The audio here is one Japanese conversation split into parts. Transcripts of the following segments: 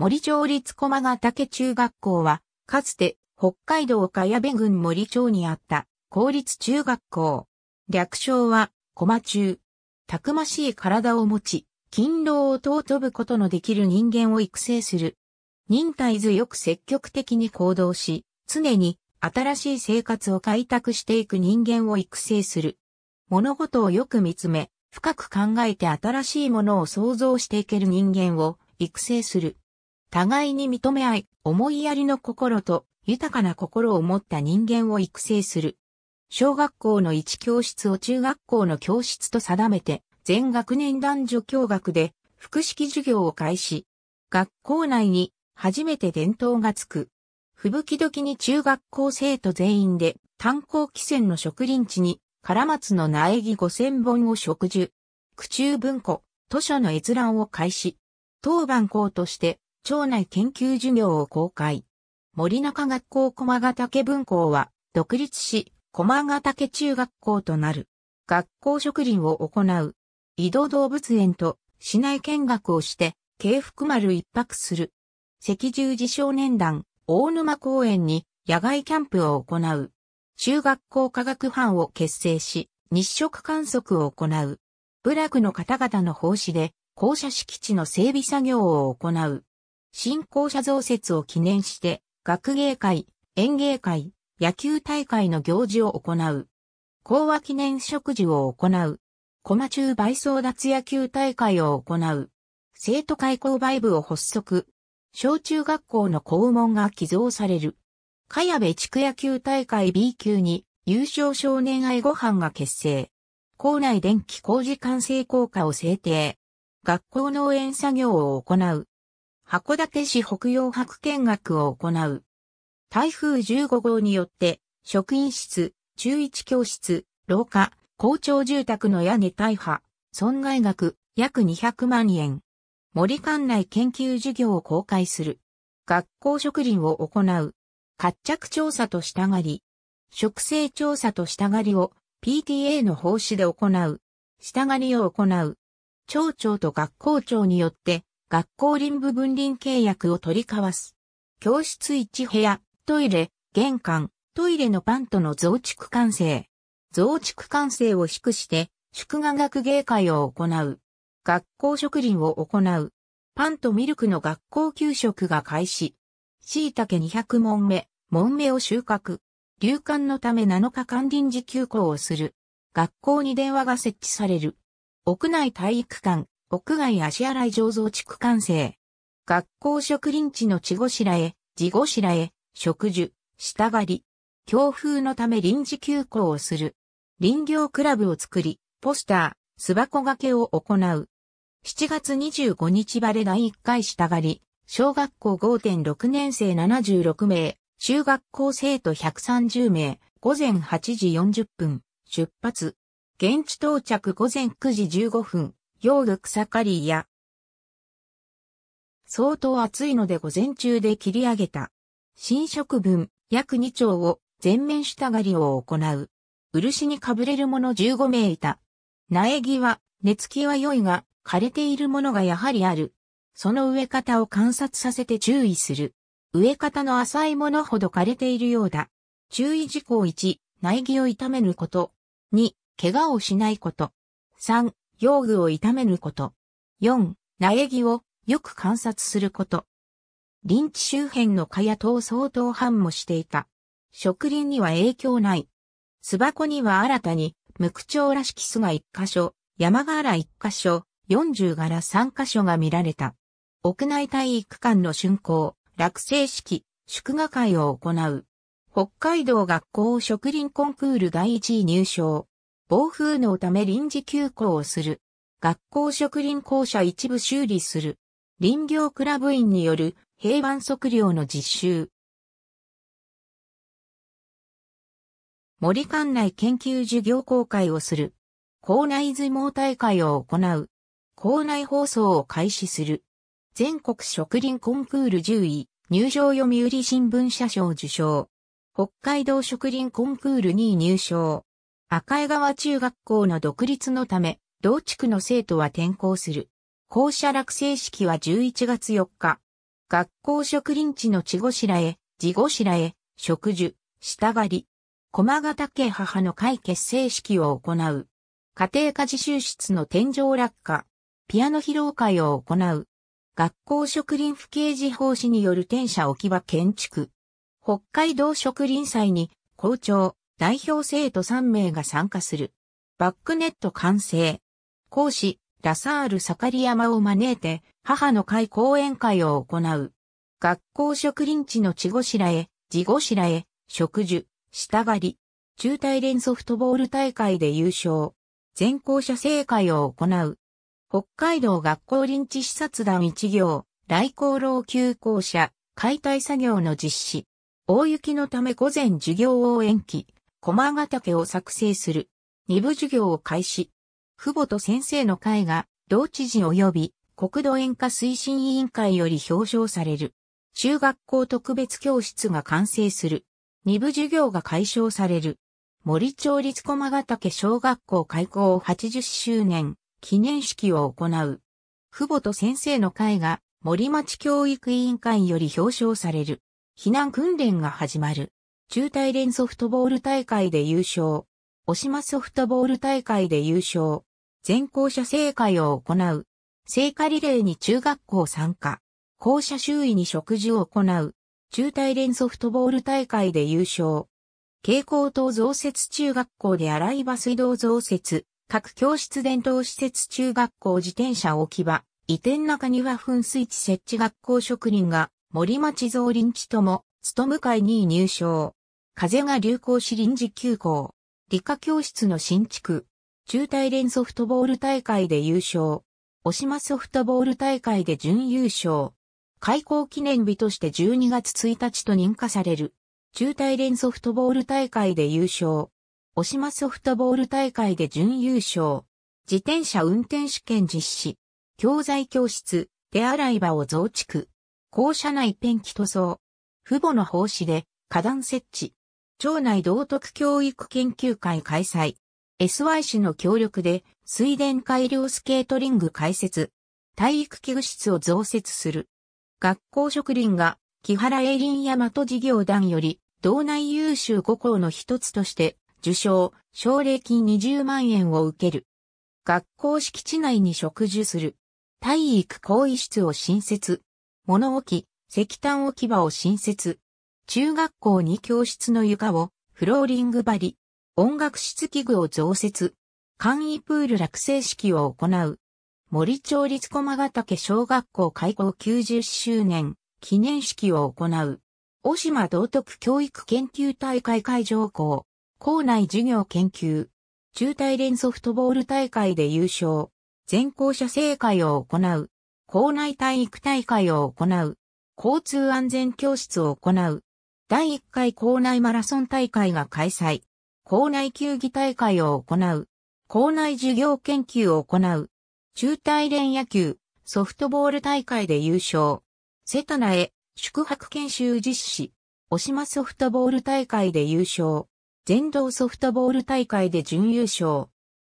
森町立駒ヶ岳中学校は、かつて北海道茅部郡森町にあった公立中学校。略称は駒中。たくましい体を持ち、勤労を尊ぶことのできる人間を育成する。忍耐強く積極的に行動し、常に新しい生活を開拓していく人間を育成する。物事をよく見つめ、深く考えて新しいものを想像していける人間を育成する。互いに認め合い、思いやりの心と豊かな心を持った人間を育成する。小学校の一教室を中学校の教室と定めて、全学年男女共学で、複式授業を開始。学校内に、初めて伝統がつく。吹雪時に中学校生徒全員で、炭鉱汽船の植林地に、唐松の苗木五千本を植樹。区中文庫、図書の閲覧を開始。当番校として、町内研究授業を公開。森中学校駒ヶ岳分校は独立し、駒ヶ岳中学校となる。学校植林を行う。移動動物園と市内見学をして、軽福丸一泊する。赤十字少年団、大沼公園に野外キャンプを行う。中学校科学班を結成し、日食観測を行う。部落の方々の奉仕で、校舎敷地の整備作業を行う。新校舎増設を記念して、学芸会、演芸会、野球大会の行事を行う。講和記念食事を行う。駒中倍争奪野球大会を行う。生徒会購買部を発足。小中学校の校門が寄贈される。茅部地区野球大会 B 級に優勝少年愛ご飯が結成。校内電気工事完成効果を制定。学校農園作業を行う。函館市北洋博見学を行う。台風15号によって、職員室、中一教室、廊下、校長住宅の屋根大破、損害額約200万円。森館内研究授業を公開する。学校植林を行う。活着調査としたがり。植生調査としたがりを PTA の奉仕で行う。したがりを行う。町長と学校長によって学校林部分林契約を取り交わす。教室1部屋、トイレ、玄関、トイレのパンとの増築完成。増築完成を祝して、祝賀学芸会を行う。学校植林を行う。パンとミルクの学校給食が開始。椎茸200問目、問目を収穫。流管のため7日間臨時休校をする。学校に電話が設置される。屋内体育館、屋外足洗い醸造地区完成。学校植林地の地ごしらえ、地ごしらえ、植樹、下がり。強風のため臨時休校をする。林業クラブを作り、ポスター、巣箱掛けを行う。7月25日晴れ第1回下がり、小学校5.6年生76名、中学校生徒130名、午前8時40分、出発。現地到着午前9時15分、用具草刈りや、相当暑いので午前中で切り上げた。新食分、約2丁を全面下刈りを行う。漆にかぶれるもの15名いた。苗木は、根付きは良いが、枯れているものがやはりある。その植え方を観察させて注意する。植え方の浅いものほど枯れているようだ。注意事項1、苗木を傷めること。2、怪我をしないこと。3、用具を痛めぬこと。4、苗木をよく観察すること。林地周辺の蚊や等相当反もしていた。植林には影響ない。巣箱には新たに、無口調らしき巣が1箇所、山柄1箇所、40柄3箇所が見られた。屋内体育館の竣工、落成式、祝賀会を行う。北海道学校植林コンクール第1位入賞。暴風のため臨時休校をする。学校植林校舎一部修理する。林業クラブ員による平板測量の実習。森館内研究授業公開をする。校内相撲大会を行う。校内放送を開始する。全国植林コンクール10位、入場読売新聞社賞受賞。北海道植林コンクール2位入賞。赤江川中学校の独立のため、同地区の生徒は転校する。校舎落成式は11月4日。学校植林地の地後白へ、地後白へ、植樹、下がり。駒形家母の会結成式を行う。家庭科事習室の天井落下。ピアノ披露会を行う。学校植林不景示法師による転写置き場建築。北海道植林祭に校長、代表生徒3名が参加する。バックネット完成。講師、ラサール・サカリ山を招いて、母の会講演会を行う。学校植林地の地らえ、地らえ、植樹、下がり。中大連ソフトボール大会で優勝。全校者生会を行う。北海道学校臨地視察団一行、来校老休校舎、解体作業の実施。大雪のため午前授業応援期、駒ヶ岳を作成する。二部授業を開始。父母と先生の会が、同知事及び国土演化推進委員会より表彰される。中学校特別教室が完成する。二部授業が解消される。森町立駒ヶ岳小学校開校80周年記念式を行う。父母と先生の会が森町教育委員会より表彰される。避難訓練が始まる。中大連ソフトボール大会で優勝。おしまソフトボール大会で優勝。全校舎聖会を行う。聖火リレーに中学校参加。校舎周囲に食事を行う。中大連ソフトボール大会で優勝。蛍光灯増設中学校で洗い場水道増設。各教室伝統施設中学校自転車置き場。移転中庭噴水地設置学校職人が森町造林地とも、務務会に入賞。風が流行し臨時休校。理科教室の新築。中大連ソフトボール大会で優勝。お島ソフトボール大会で準優勝。開校記念日として12月1日と認可される。中大連ソフトボール大会で優勝。お島ソフトボール大会で準優勝。自転車運転試験実施。教材教室、手洗い場を増築。校舎内ペンキ塗装。父母の奉仕で、花壇設置。町内道徳教育研究会開催。SY 市の協力で、水田改良スケートリング開設。体育器具室を増設する。学校職員が、木原栄林大和事業団より、道内優秀5校の一つとして、受賞、奨励金20万円を受ける。学校敷地内に植樹する。体育行為室を新設。物置、石炭置き場を新設。中学校に教室の床をフローリング張り、音楽室器具を増設、簡易プール落成式を行う。森町立駒ヶ岳小学校開校90周年記念式を行う。大島道徳教育研究大会会場校、校内授業研究、中大連ソフトボール大会で優勝、全校者生会を行う、校内体育大会を行う、交通安全教室を行う、第1回校内マラソン大会が開催。校内球技大会を行う。校内授業研究を行う。中大連野球、ソフトボール大会で優勝。セ戸ナへ、宿泊研修実施。お島ソフトボール大会で優勝。全道ソフトボール大会で準優勝。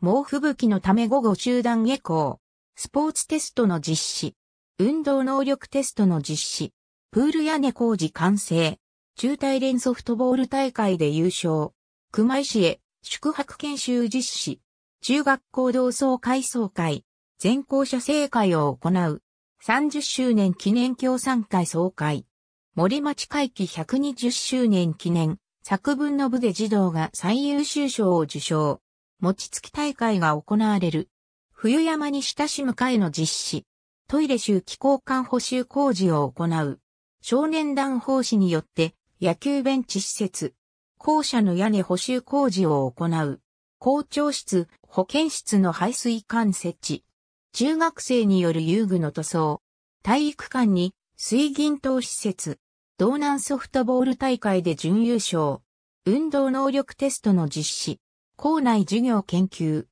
猛吹雪のため午後集団下校。スポーツテストの実施。運動能力テストの実施。プール屋根工事完成。中大連ソフトボール大会で優勝。熊井市へ宿泊研修実施。中学校同窓会総会。全校者生会を行う。30周年記念協賛会総会。森町会期120周年記念。作文の部で児童が最優秀賞を受賞。餅つき大会が行われる。冬山に親しむ会の実施。トイレ周期交換補修工事を行う。少年団奉仕によって野球ベンチ施設、校舎の屋根補修工事を行う、校長室、保健室の排水管設置、中学生による遊具の塗装、体育館に水銀灯施設、道南ソフトボール大会で準優勝、運動能力テストの実施、校内授業研究、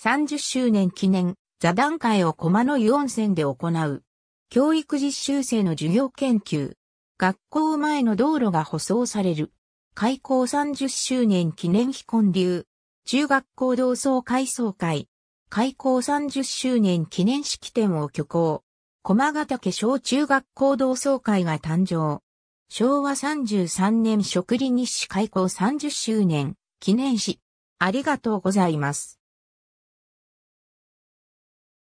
30周年記念、座談会を駒の湯温泉で行う、教育実習生の授業研究、学校前の道路が舗装される。開校30周年記念碑混流。中学校同窓会総会。開校30周年記念式典を挙行。駒ヶ岳小中学校同窓会が誕生。昭和33年植林日誌開校30周年記念誌。ありがとうございます。